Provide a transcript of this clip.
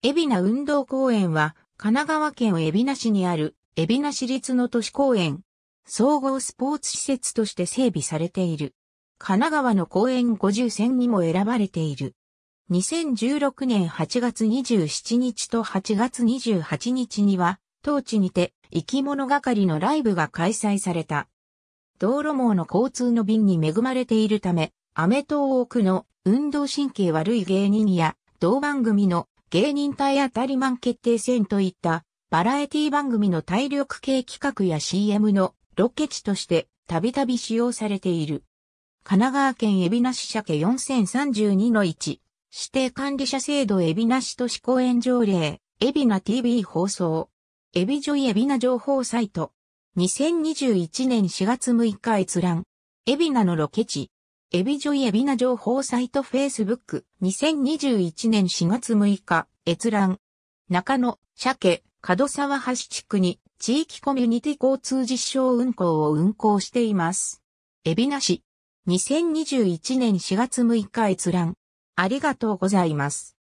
海老名運動公園は、神奈川県海老名市にある、海老名市立の都市公園、総合スポーツ施設として整備されている。神奈川の公園50選にも選ばれている。2016年8月27日と8月28日には、当地にて、生き物係のライブが開催された。道路網の交通の便に恵まれているため、アメトーークの運動神経悪い芸人や、同番組の芸人体当たりマン決定戦といったバラエティ番組の体力系企画や CM のロケ地としてたびたび使用されている。神奈川県海老名市社家4032の1、指定管理者制度海老名市都市公園条例、海老名 TV 放送、海老女医海老名情報サイト、2021年4月6日閲覧、海老名のロケ地、エビジョイエビナ情報サイト Facebook、2021年4月6日、閲覧。中野、鮭、角沢橋地区に地域コミュニティ交通実証運行を運行しています。エビナ市、2021年4月6日閲覧。ありがとうございます。